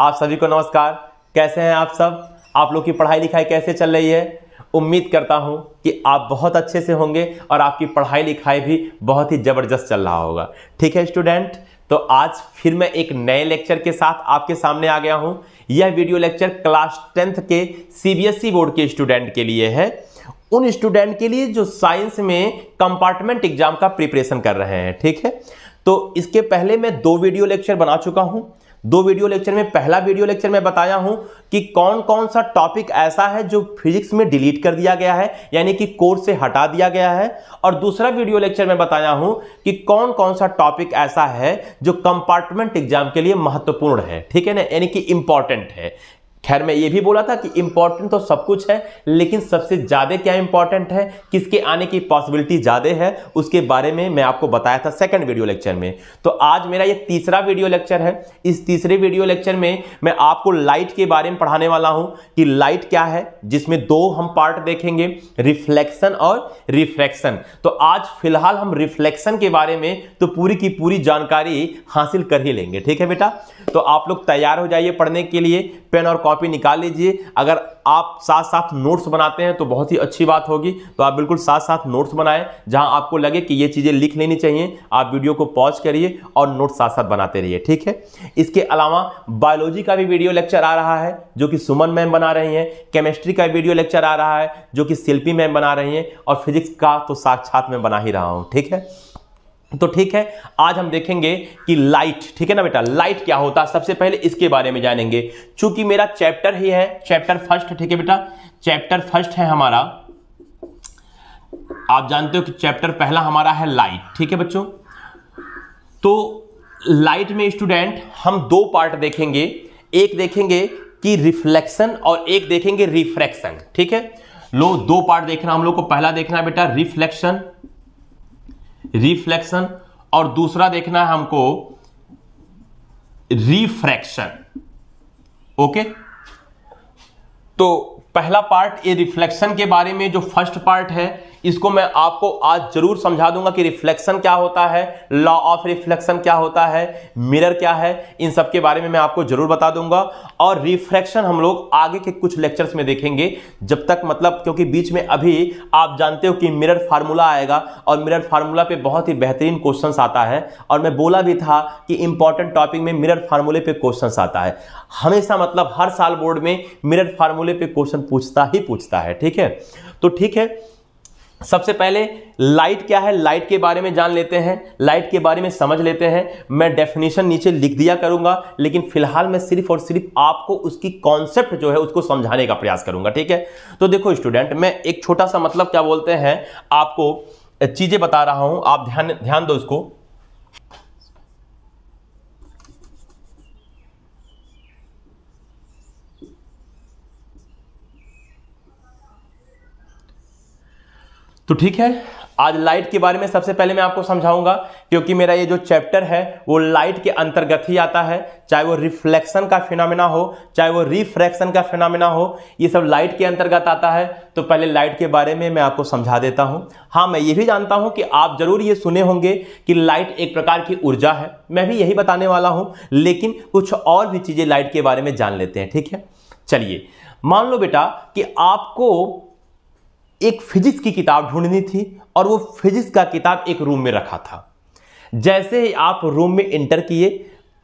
आप सभी को नमस्कार कैसे हैं आप सब आप लोग की पढ़ाई लिखाई कैसे चल रही है उम्मीद करता हूं कि आप बहुत अच्छे से होंगे और आपकी पढ़ाई लिखाई भी बहुत ही ज़बरदस्त चल रहा होगा ठीक है स्टूडेंट तो आज फिर मैं एक नए लेक्चर के साथ आपके सामने आ गया हूं यह वीडियो लेक्चर क्लास टेंथ के सी e बोर्ड के स्टूडेंट के लिए है उन स्टूडेंट के लिए जो साइंस में कंपार्टमेंट एग्जाम का प्रिपरेशन कर रहे हैं ठीक है तो इसके पहले मैं दो वीडियो लेक्चर बना चुका हूं दो वीडियो लेक्चर में पहला वीडियो लेक्चर में बताया हूं कि कौन कौन सा टॉपिक ऐसा है जो फिजिक्स में डिलीट कर दिया गया है यानी कि कोर्स से हटा दिया गया है और दूसरा वीडियो लेक्चर में बताया हूं कि कौन कौन सा टॉपिक ऐसा है जो कंपार्टमेंट एग्जाम के लिए महत्वपूर्ण है ठीक है ना यानी कि इंपॉर्टेंट है खैर मैं ये भी बोला था कि इम्पॉर्टेंट तो सब कुछ है लेकिन सबसे ज़्यादा क्या इंपॉर्टेंट है किसके आने की पॉसिबिलिटी ज़्यादा है उसके बारे में मैं आपको बताया था सेकंड वीडियो लेक्चर में तो आज मेरा ये तीसरा वीडियो लेक्चर है इस तीसरे वीडियो लेक्चर में मैं आपको लाइट के बारे में पढ़ाने वाला हूँ कि लाइट क्या है जिसमें दो हम पार्ट देखेंगे रिफ्लेक्शन और रिफ्रैक्शन तो आज फिलहाल हम रिफ्लेक्शन के बारे में तो पूरी की पूरी जानकारी हासिल कर ही लेंगे ठीक है बेटा तो आप लोग तैयार हो जाइए पढ़ने के लिए पेन और कॉपी कॉपी निकाल लीजिए अगर आप साथ साथ नोट्स बनाते हैं तो बहुत ही अच्छी बात होगी तो आप बिल्कुल साथ साथ नोट्स बनाएं जहां आपको लगे कि ये चीज़ें लिख लेनी चाहिए आप वीडियो को पॉज करिए और नोट्स साथ साथ बनाते रहिए ठीक है इसके अलावा बायोलॉजी का भी वीडियो लेक्चर आ रहा है जो कि सुमन मैम बना रही हैं केमिस्ट्री का वीडियो लेक्चर आ रहा है जो कि शिल्पी मैम बना रही हैं और फिजिक्स का तो साक्षात मैं बना ही रहा हूँ ठीक है तो ठीक है आज हम देखेंगे कि लाइट ठीक है ना बेटा लाइट क्या होता है सबसे पहले इसके बारे में जानेंगे चूंकि मेरा चैप्टर ही है चैप्टर फर्स्ट ठीक है बेटा चैप्टर फर्स्ट है हमारा आप जानते हो कि चैप्टर पहला हमारा है लाइट ठीक है बच्चों तो लाइट में स्टूडेंट हम दो पार्ट देखेंगे एक देखेंगे कि रिफ्लेक्शन और एक देखेंगे रिफ्रैक्शन ठीक है लो दो पार्ट देखना हम लोग को पहला देखना है बेटा रिफ्लेक्शन रिफ्लेक्शन और दूसरा देखना है हमको रिफ्रैक्शन ओके तो पहला पार्ट ये रिफ्लेक्शन के बारे में जो फर्स्ट पार्ट है इसको मैं आपको आज जरूर समझा दूंगा कि रिफ्लेक्शन क्या होता है लॉ ऑफ रिफ्लेक्शन क्या होता है मिरर क्या है इन सब के बारे में मैं आपको जरूर बता दूंगा और रिफ्लेक्शन हम लोग आगे के कुछ लेक्चर्स में देखेंगे जब तक मतलब क्योंकि बीच में अभी आप जानते हो कि मिरर फार्मूला आएगा और मिरर फार्मूला पे बहुत ही बेहतरीन क्वेश्चन आता है और मैं बोला भी था कि इंपॉर्टेंट टॉपिक में मिरर फार्मूले पर क्वेश्चन आता है हमेशा मतलब हर साल बोर्ड में मिरर फार्मूले पर क्वेश्चन पूछता ही पूछता है ठीक है तो ठीक है सबसे पहले लाइट क्या है लाइट के बारे में जान लेते हैं लाइट के बारे में समझ लेते हैं मैं डेफिनेशन नीचे लिख दिया करूंगा लेकिन फिलहाल मैं सिर्फ और सिर्फ आपको उसकी कॉन्सेप्ट जो है उसको समझाने का प्रयास करूंगा ठीक है तो देखो स्टूडेंट मैं एक छोटा सा मतलब क्या बोलते हैं आपको चीज़ें बता रहा हूं आप ध्यान ध्यान दो इसको तो ठीक है आज लाइट के बारे में सबसे पहले मैं आपको समझाऊंगा क्योंकि मेरा ये जो चैप्टर है वो लाइट के अंतर्गत ही आता है चाहे वो रिफ्लेक्शन का फिनामिना हो चाहे वो रिफ्रैक्शन का फिनामिना हो ये सब लाइट के अंतर्गत आता है तो पहले लाइट के बारे में मैं आपको समझा देता हूँ हाँ मैं ये भी जानता हूँ कि आप जरूर ये सुने होंगे कि लाइट एक प्रकार की ऊर्जा है मैं भी यही बताने वाला हूँ लेकिन कुछ और भी चीज़ें लाइट के बारे में जान लेते हैं ठीक है चलिए मान लो बेटा कि आपको एक फिजिक्स की किताब ढूंढनी थी और वो फिजिक्स का किताब एक रूम में रखा था जैसे ही आप रूम में इंटर किए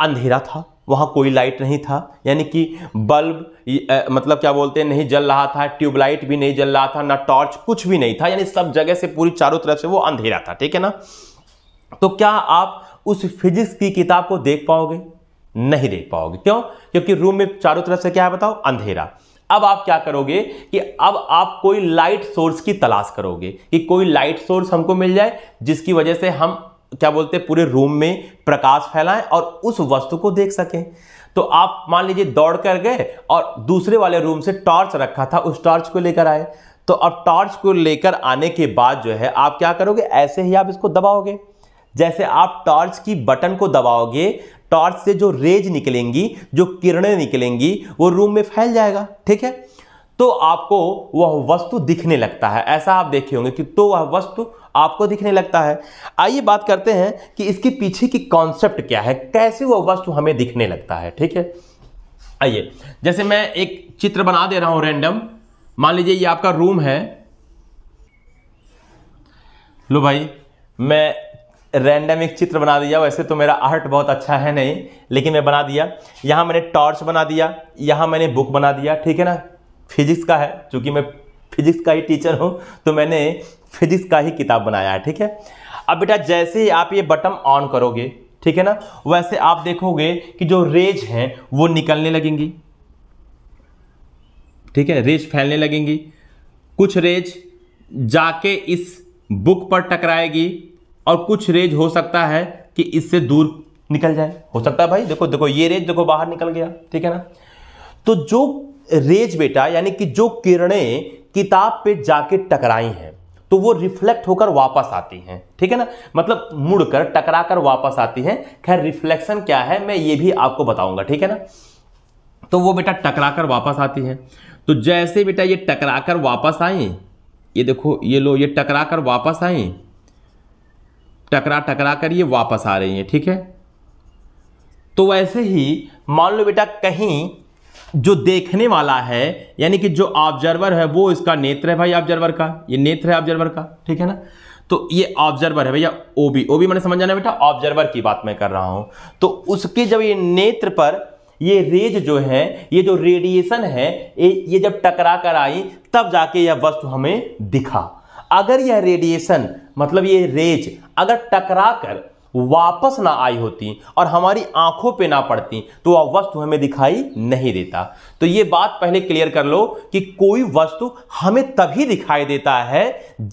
अंधेरा था वहाँ कोई लाइट नहीं था यानी कि बल्ब मतलब क्या बोलते हैं नहीं जल रहा था ट्यूबलाइट भी नहीं जल रहा था ना टॉर्च कुछ भी नहीं था यानी सब जगह से पूरी चारों तरफ से वो अंधेरा था ठीक है ना तो क्या आप उस फिजिक्स की किताब को देख पाओगे नहीं देख पाओगे क्यों क्योंकि रूम में चारों तरफ से क्या है बताओ अंधेरा अब आप क्या करोगे कि अब आप कोई लाइट सोर्स की तलाश करोगे कि कोई लाइट सोर्स हमको मिल जाए जिसकी वजह से हम क्या बोलते हैं पूरे रूम में प्रकाश फैलाएं और उस वस्तु को देख सकें तो आप मान लीजिए दौड़ कर गए और दूसरे वाले रूम से टॉर्च रखा था उस टॉर्च को लेकर आए तो अब टॉर्च को लेकर आने के बाद जो है आप क्या करोगे ऐसे ही आप इसको दबाओगे जैसे आप टॉर्च की बटन को दबाओगे टॉर्च से जो रेज निकलेंगी जो किरणें निकलेंगी वो रूम में फैल जाएगा ठीक है तो आपको वह वस्तु दिखने लगता है ऐसा आप देखे होंगे कि तो वह वस्तु आपको दिखने लगता है आइए बात करते हैं कि इसके पीछे की कॉन्सेप्ट क्या है कैसे वह वस्तु हमें दिखने लगता है ठीक है आइए जैसे मैं एक चित्र बना दे रहा हूं रैंडम मान लीजिए ये आपका रूम है लो भाई मैं रैंडम एक चित्र बना दिया वैसे तो मेरा आर्ट बहुत अच्छा है नहीं लेकिन मैं बना दिया यहाँ मैंने टॉर्च बना दिया यहाँ मैंने बुक बना दिया ठीक है ना फिजिक्स का है चूँकि मैं फिजिक्स का ही टीचर हूँ तो मैंने फिजिक्स का ही किताब बनाया है ठीक है अब बेटा जैसे ही आप ये बटन ऑन करोगे ठीक है ना वैसे आप देखोगे कि जो रेज हैं वो निकलने लगेंगी ठीक है रेज फैलने लगेंगी कुछ रेज जाके इस बुक पर टकराएगी और कुछ रेज हो सकता है कि इससे दूर निकल जाए हो सकता है भाई देखो देखो ये रेज देखो बाहर निकल गया ठीक है ना तो जो रेज बेटा यानी कि जो किरणें किताब पे जाके टकराई हैं तो वो रिफ्लेक्ट होकर वापस आती हैं ठीक है ना मतलब मुड़कर टकरा कर वापस आती हैं खैर रिफ्लेक्शन क्या है मैं ये भी आपको बताऊंगा ठीक है ना तो वो बेटा टकरा कर वापस आती हैं तो जैसे बेटा ये टकरा कर वापस आई ये देखो ये लो ये टकरा कर वापस आई टकरा टकरा कर ये वापस आ रही है ठीक है तो वैसे ही मान लो बेटा कहीं जो देखने वाला है यानी कि जो ऑब्जर्वर है वो इसका नेत्र है भाई ऑब्जर्वर का ये नेत्र है ऑब्जर्वर का ठीक है ना तो ये ऑब्जर्वर है भैया ओबी ओबी मैंने समझ जाना बेटा ऑब्जर्वर की बात मैं कर रहा हूं तो उसके जब ये नेत्र पर ये रेज जो है ये जो रेडिएशन है ये जब टकरा कर आई तब जाके यह वस्तु हमें दिखा अगर यह रेडिएशन मतलब ये रेज अगर टकरा कर वापस ना आई होती और हमारी आंखों पे ना पड़ती तो वह वस्तु हमें दिखाई नहीं देता तो ये बात पहले क्लियर कर लो कि कोई वस्तु हमें तभी दिखाई देता है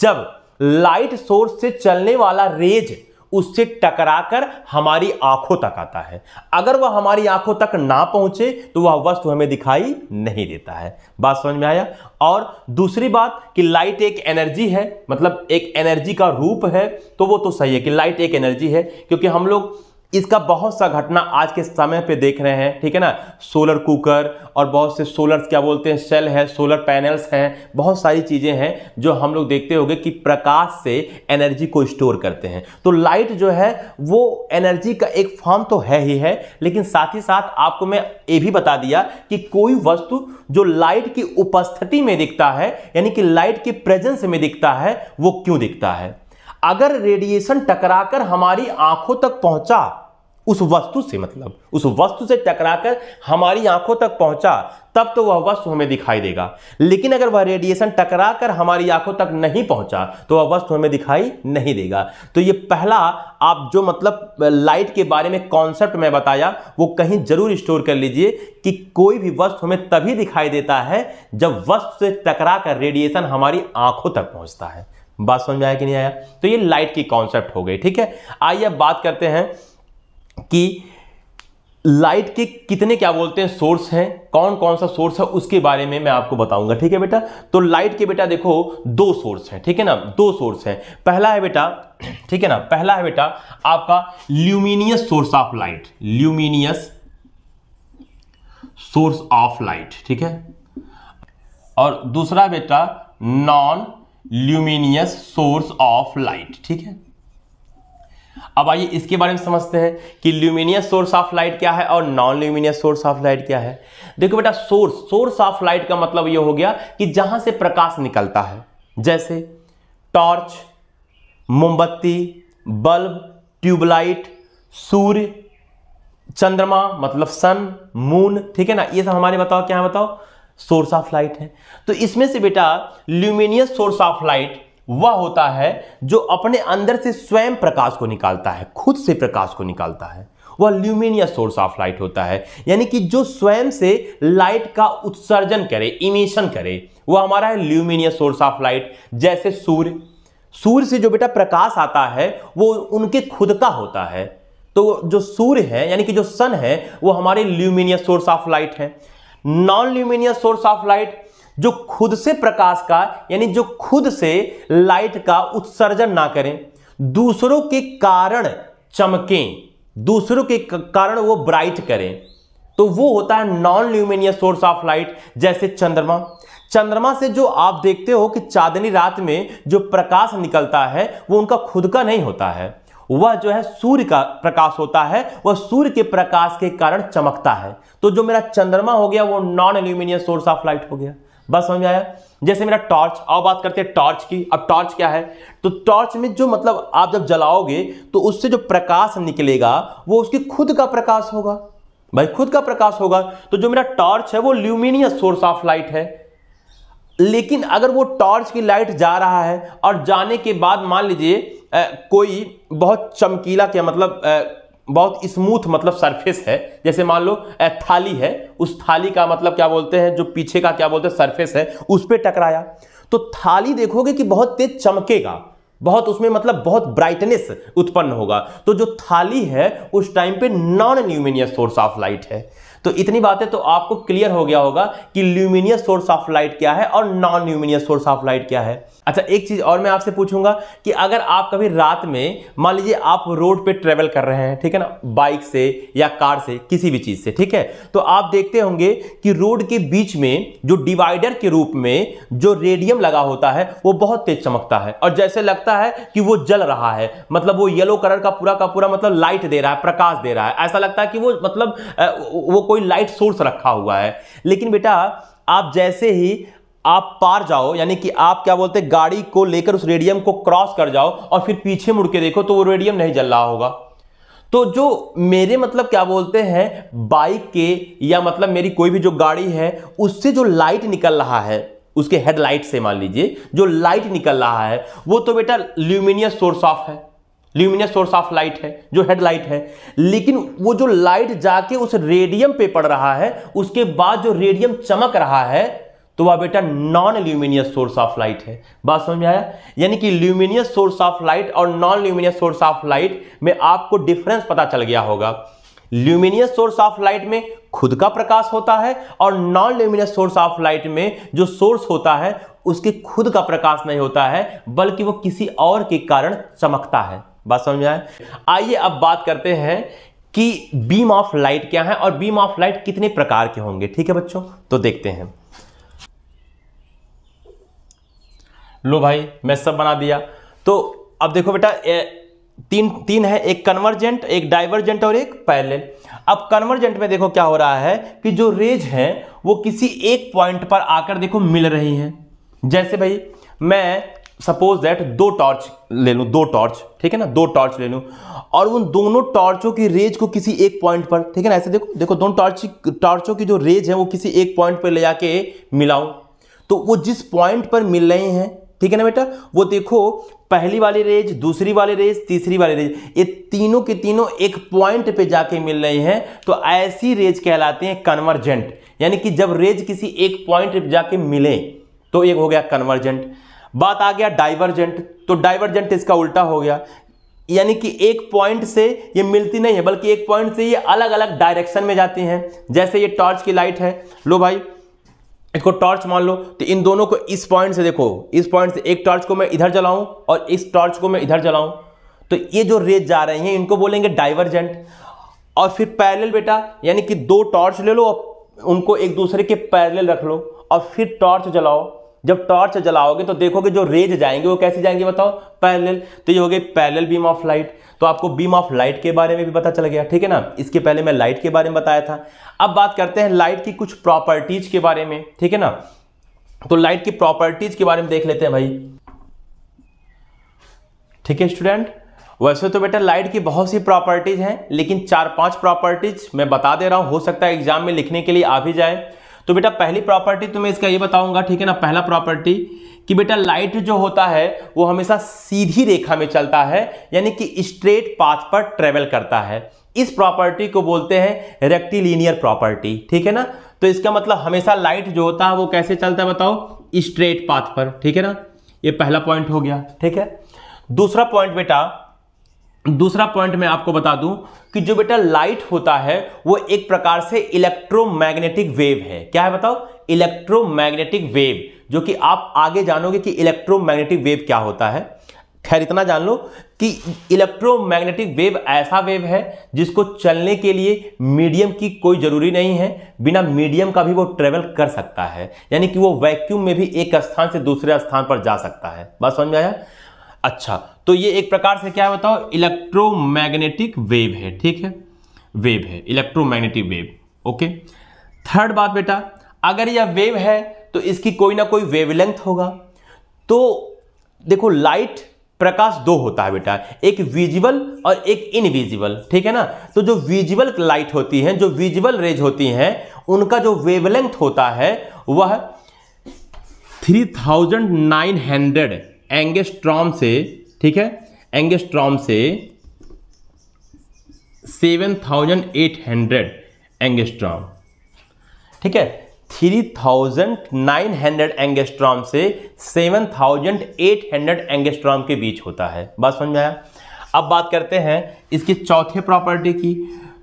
जब लाइट सोर्स से चलने वाला रेज उससे टकराकर हमारी आंखों तक आता है अगर वह हमारी आंखों तक ना पहुंचे तो वह वस्तु हमें दिखाई नहीं देता है बात समझ में आया और दूसरी बात कि लाइट एक एनर्जी है मतलब एक एनर्जी का रूप है तो वो तो सही है कि लाइट एक एनर्जी है क्योंकि हम लोग इसका बहुत सा घटना आज के समय पे देख रहे हैं ठीक है ना सोलर कुकर और बहुत से सोलर क्या बोलते हैं सेल है सोलर पैनल्स हैं बहुत सारी चीज़ें हैं जो हम लोग देखते होंगे कि प्रकाश से एनर्जी को स्टोर करते हैं तो लाइट जो है वो एनर्जी का एक फॉर्म तो है ही है लेकिन साथ ही साथ आपको मैं ये भी बता दिया कि कोई वस्तु जो लाइट की उपस्थिति में दिखता है यानी कि लाइट के प्रेजेंस में दिखता है वो क्यों दिखता है अगर रेडिएशन टकराकर हमारी आंखों तक पहुंचा उस वस्तु से मतलब उस वस्तु से टकराकर हमारी आंखों तक पहुंचा तब तो वह वस्तु हमें दिखाई देगा लेकिन अगर वह रेडिएशन टकराकर हमारी आंखों तक नहीं पहुंचा तो वह वस्तु हमें दिखाई नहीं देगा तो ये पहला आप जो मतलब लाइट के बारे में कॉन्सेप्ट में बताया वो कहीं जरूर स्टोर कर लीजिए कि कोई भी वस्तु हमें तभी दिखाई देता है जब वस्तु से टकराकर रेडिएशन हमारी आंखों तक पहुंचता है बात समझ में आया कि नहीं आया तो ये लाइट की कॉन्सेप्ट हो गई ठीक है आइए अब बात करते हैं कि लाइट के कितने क्या बोलते हैं सोर्स हैं कौन कौन सा सोर्स है उसके बारे में मैं आपको बताऊंगा ठीक है बेटा तो लाइट के बेटा देखो दो सोर्स हैं ठीक है ना दो सोर्स हैं पहला है बेटा ठीक है ना पहला है बेटा आपका luminous source of light luminous source of light ठीक है और दूसरा बेटा non luminous source of light ठीक है अब आइए इसके बारे में समझते हैं कि ल्यूमिनियस सोर्स ऑफ लाइट क्या है और non luminous source of light क्या है देखो बेटा सोर्स सोर्स ऑफ लाइट का मतलब यह हो गया कि जहां से प्रकाश निकलता है जैसे टॉर्च मोमबत्ती बल्ब ट्यूबलाइट सूर्य चंद्रमा मतलब सन मून ठीक है ना ये सब हमारे बताओ क्या है बताओ सोर्स ऑफ लाइट है तो इसमें से बेटा ल्यूमिनियस सोर्स ऑफ लाइट वह होता है जो अपने अंदर से स्वयं प्रकाश को निकालता है खुद से प्रकाश को निकालता है वह ल्यूमिनियस सोर्स ऑफ लाइट होता है यानी कि जो स्वयं से लाइट का उत्सर्जन करे इमिशन करे वह हमारा है ल्यूमिनियस सोर्स ऑफ लाइट जैसे सूर्य सूर्य से जो बेटा प्रकाश आता है वो उनके खुद का होता है तो जो सूर्य है यानी कि जो सन है वो हमारे ल्यूमिनियस सोर्स ऑफ लाइट है non luminous source of light जो खुद से प्रकाश का यानी जो खुद से लाइट का उत्सर्जन ना करें दूसरों के कारण चमकें दूसरों के कारण वो ब्राइट करें तो वो होता है non luminous source of light जैसे चंद्रमा चंद्रमा से जो आप देखते हो कि चांदनी रात में जो प्रकाश निकलता है वो उनका खुद का नहीं होता है वह जो है सूर्य का प्रकाश होता है वह सूर्य के प्रकाश के कारण चमकता है तो जो मेरा चंद्रमा हो गया वो non luminous source of light हो गया बस समझ आया जैसे मेरा टॉर्च अब बात करते हैं टॉर्च की अब टॉर्च क्या है तो टॉर्च में जो मतलब आप जब जलाओगे तो उससे जो प्रकाश निकलेगा वो उसकी खुद का प्रकाश होगा भाई खुद का प्रकाश होगा तो जो मेरा टॉर्च है वो ल्यूमिनियस सोर्स ऑफ लाइट है लेकिन अगर वो टॉर्च की लाइट जा रहा है और जाने के बाद मान लीजिए कोई बहुत चमकीला क्या मतलब बहुत स्मूथ मतलब सरफेस है जैसे मान लो थाली है उस थाली का मतलब क्या बोलते हैं जो पीछे का क्या बोलते हैं सरफेस है उस पर टकराया तो थाली देखोगे कि बहुत तेज चमकेगा बहुत उसमें मतलब बहुत ब्राइटनेस उत्पन्न होगा तो जो थाली है उस टाइम पे non luminous source of light है तो इतनी बातें तो आपको क्लियर हो गया होगा कि ल्यूमिनियस सोर्स ऑफ लाइट क्या है और non luminous source of light क्या है अच्छा एक चीज़ और मैं आपसे पूछूंगा कि अगर आप कभी रात में मान लीजिए आप रोड पे ट्रेवल कर रहे हैं ठीक है ना बाइक से या कार से किसी भी चीज़ से ठीक है तो आप देखते होंगे कि रोड के बीच में जो डिवाइडर के रूप में जो रेडियम लगा होता है वो बहुत तेज चमकता है और जैसे लगता है कि वो जल रहा है मतलब वो येलो कलर का पूरा का पूरा मतलब लाइट दे रहा है प्रकाश दे रहा है ऐसा लगता है कि वो मतलब वो कोई लाइट सोर्स रखा हुआ है लेकिन बेटा आप जैसे ही आप पार जाओ यानी कि आप क्या बोलते हैं गाड़ी को लेकर उस रेडियम को क्रॉस कर जाओ और फिर पीछे मुड़ के देखो तो वो रेडियम नहीं जल रहा होगा तो जो मेरे मतलब क्या बोलते हैं बाइक के या मतलब मेरी कोई भी जो गाड़ी है उससे जो लाइट निकल रहा है उसके हेडलाइट से मान लीजिए जो लाइट निकल रहा है वो तो बेटा ल्यूमिनियस सोर्स ऑफ है ल्यूमिनियस सोर्स ऑफ लाइट है जो हेडलाइट है लेकिन वो जो लाइट जाके उस रेडियम पे पड़ रहा है उसके बाद जो रेडियम चमक रहा है तो वह बेटा non luminous source of light है बात समझ में आया यानी कि ल्यूमिनियस सोर्स ऑफ लाइट और non luminous source of light में आपको डिफरेंस पता चल गया होगा ल्यूमिनियस सोर्स ऑफ लाइट में खुद का प्रकाश होता है और non luminous source of light में जो सोर्स होता है उसके खुद का प्रकाश नहीं होता है बल्कि वो किसी और के कारण चमकता है बात समझ में आए आइए अब बात करते हैं कि बीम ऑफ लाइट क्या है और बीम ऑफ लाइट कितने प्रकार के होंगे ठीक है बच्चों तो देखते हैं लो भाई मैं सब बना दिया तो अब देखो बेटा तीन तीन है एक कन्वर्जेंट एक डाइवर्जेंट और एक पैरल अब कन्वर्जेंट में देखो क्या हो रहा है कि जो रेज है वो किसी एक पॉइंट पर आकर देखो मिल रही है जैसे भाई मैं सपोज दैट दो टॉर्च ले लूँ दो टॉर्च ठीक है ना दो टॉर्च ले लूँ और उन दोनों टॉर्चों की रेज को किसी एक पॉइंट पर ठीक है ना ऐसे देखो देखो दोनों टॉर्च टॉर्चों की जो रेज है वो किसी एक पॉइंट पर ले जाके मिलाऊँ तो वो जिस पॉइंट पर मिल रहे हैं ठीक है ना बेटा वो देखो पहली वाली रेज दूसरी वाली रेज तीसरी वाली रेज ये तीनों के तीनों एक पॉइंट पे जाके मिल रहे हैं तो ऐसी रेज कहलाते हैं कन्वर्जेंट यानी कि जब रेज किसी एक पॉइंट पे जाके मिले तो एक हो गया कन्वर्जेंट बात आ गया डाइवर्जेंट तो डाइवर्जेंट इसका उल्टा हो गया यानी कि एक पॉइंट से ये मिलती नहीं है बल्कि एक पॉइंट से ये अलग अलग डायरेक्शन में जाती हैं जैसे ये टॉर्च की लाइट है लो भाई इसको टॉर्च मान लो तो इन दोनों को इस पॉइंट से देखो इस पॉइंट से एक टॉर्च को मैं इधर जलाऊं और इस टॉर्च को मैं इधर जलाऊं तो ये जो रेज जा रही हैं इनको बोलेंगे डाइवर्जेंट और फिर पैरेलल बेटा यानी कि दो टॉर्च ले लो और उनको एक दूसरे के पैरेलल रख लो और फिर टॉर्च जलाओ जब टॉर्च जलाओगे तो देखोगे जो रेज जाएंगे वो कैसे जाएंगे बताओ पैरेलल तो ये हो गई पैरेलल बीम ऑफ लाइट तो आपको बीम ऑफ लाइट के बारे में भी पता चल गया ठीक है ना इसके पहले मैं लाइट के बारे में बताया था अब बात करते हैं लाइट की कुछ प्रॉपर्टीज के बारे में ठीक है ना तो लाइट की प्रॉपर्टीज के बारे में देख लेते हैं भाई ठीक है स्टूडेंट वैसे तो बेटा लाइट की बहुत सी प्रॉपर्टीज हैं लेकिन चार पांच प्रॉपर्टीज मैं बता दे रहा हूं हो सकता है एग्जाम में लिखने के लिए आ भी जाए तो बेटा पहली प्रॉपर्टी तुम्हें इसका ये बताऊंगा ठीक है ना पहला प्रॉपर्टी कि बेटा लाइट जो होता है वो हमेशा सीधी रेखा में चलता है यानी कि स्ट्रेट पाथ पर ट्रेवल करता है इस प्रॉपर्टी को बोलते हैं रेक्टिलीनियर प्रॉपर्टी ठीक है ना तो इसका मतलब हमेशा लाइट जो होता है वो कैसे चलता है बताओ स्ट्रेट पाथ पर ठीक है ना ये पहला पॉइंट हो गया ठीक है दूसरा पॉइंट बेटा दूसरा पॉइंट मैं आपको बता दूं कि जो बेटा लाइट होता है वो एक प्रकार से इलेक्ट्रोमैग्नेटिक वेव है क्या है बताओ इलेक्ट्रोमैग्नेटिक वेव जो कि आप आगे जानोगे कि इलेक्ट्रोमैग्नेटिक वेव क्या होता है खैर इतना जान लो कि इलेक्ट्रोमैग्नेटिक वेव ऐसा वेव है जिसको चलने के लिए मीडियम की कोई ज़रूरी नहीं है बिना मीडियम का भी वो ट्रेवल कर सकता है यानी कि वो वैक्यूम में भी एक स्थान से दूसरे स्थान पर जा सकता है बात समझ में आया अच्छा तो ये एक प्रकार से क्या है बताओ इलेक्ट्रोमैग्नेटिक वेव है ठीक है वेव है इलेक्ट्रोमैग्नेटिक वेव ओके थर्ड बात बेटा अगर यह वेव है तो इसकी कोई ना कोई वेवलेंथ होगा तो देखो लाइट प्रकाश दो होता है बेटा एक विजिबल और एक इनविजिबल ठीक है ना तो जो विजिबल लाइट होती है जो विजिबल रेज होती हैं उनका जो वेवलेंथ होता है वह three thousand nine hundred angstrom से ठीक है एंगेस्ट्रॉम से seven thousand eight hundred angstrom ठीक है three thousand nine hundred angstrom से seven thousand eight hundred angstrom के बीच होता है बात समझ में आया अब बात करते हैं इसके चौथे प्रॉपर्टी की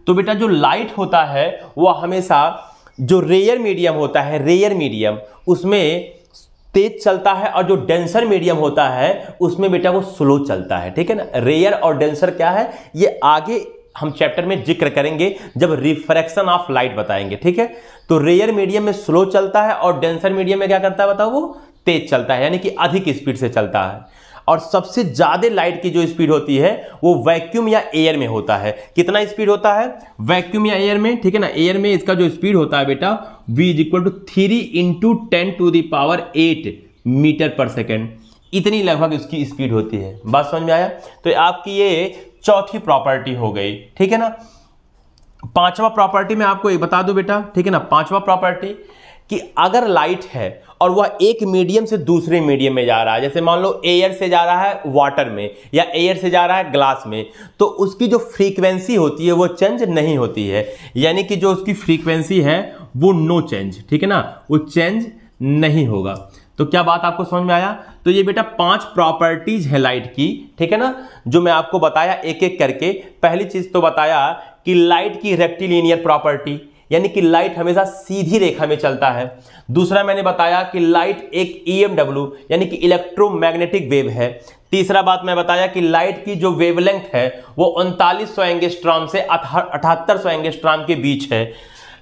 तो बेटा जो लाइट होता है वह हमेशा जो रेयर मीडियम होता है रेयर मीडियम उसमें तेज चलता है और जो डेंसर मीडियम होता है उसमें बेटा वो स्लो चलता है ठीक है ना रेयर और डेंसर क्या है ये आगे हम चैप्टर में जिक्र करेंगे जब रिफ्रैक्शन ऑफ लाइट बताएंगे ठीक है तो रेयर मीडियम में स्लो चलता है और डेंसर मीडियम में क्या करता है बताओ वो तेज चलता है यानी कि अधिक स्पीड से चलता है और सबसे ज़्यादा लाइट की जो स्पीड होती है वो वैक्यूम या एयर में होता है कितना स्पीड होता है वैक्यूम या एयर में ठीक है ना एयर में इसका जो स्पीड होता है बेटा v is equal to three into ten to the power eight metre per second इतनी लगभग इसकी स्पीड होती है बात समझ में आया तो आपकी ये चौथी प्रॉपर्टी हो गई ठीक है ना पांचवा प्रॉपर्टी में आपको ये बता दूं बेटा ठीक है ना पांचवा प्रॉपर्टी कि अगर लाइट है और वह एक मीडियम से दूसरे मीडियम में जा रहा है जैसे मान लो एयर से जा रहा है वाटर में या एयर से जा रहा है ग्लास में तो उसकी जो फ्रीक्वेंसी होती है वो चेंज नहीं होती है यानी कि जो उसकी फ्रीक्वेंसी है वो नो चेंज ठीक है ना वो चेंज नहीं होगा तो क्या बात आपको समझ में आया तो ये बेटा पांच प्रॉपर्टीज है लाइट की ठीक है ना जो मैं आपको बताया एक एक करके पहली चीज तो बताया कि लाइट की रेक्टिलीनियर प्रॉपर्टी यानी कि लाइट हमेशा सीधी रेखा में चलता है दूसरा मैंने बताया कि लाइट एक ईएमडब्ल्यू e यानी कि इलेक्ट्रोमैग्नेटिक वेव है तीसरा बात मैं बताया कि लाइट की जो वेवलेंथ है वो उनतालीस सौ एंगेस्ट्राम से अठहत्तर सौ एंगेस्ट्राम के बीच है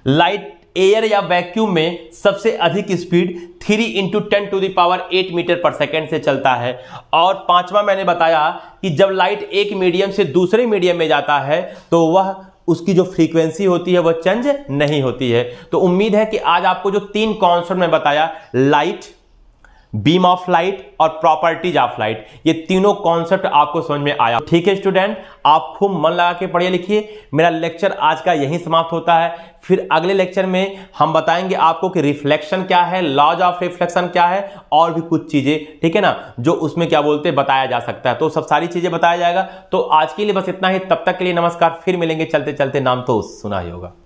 लाइट एयर या वैक्यूम में सबसे अधिक speed 3 into ten to the power 8 metre per second से चलता है और पांचवा मैंने बताया कि जब लाइट एक मीडियम से दूसरे मीडियम में जाता है तो वह उसकी जो फ्रीक्वेंसी होती है वह चेंज नहीं होती है तो उम्मीद है कि आज आपको जो तीन कॉन्सेप्ट में बताया लाइट बीम ऑफ लाइट और प्रॉपर्टीज ऑफ लाइट ये तीनों कॉन्सेप्ट आपको समझ में आया ठीक है स्टूडेंट आप खूब मन लगा के पढ़िए लिखिए मेरा लेक्चर आज का यहीं समाप्त होता है फिर अगले लेक्चर में हम बताएंगे आपको कि रिफ्लेक्शन क्या है लॉज ऑफ रिफ्लेक्शन क्या है और भी कुछ चीज़ें ठीक है ना जो उसमें क्या बोलते हैं बताया जा सकता है तो सब सारी चीज़ें बताया जाएगा तो आज के लिए बस इतना ही तब तक के लिए नमस्कार फिर मिलेंगे चलते चलते नाम तो सुना ही होगा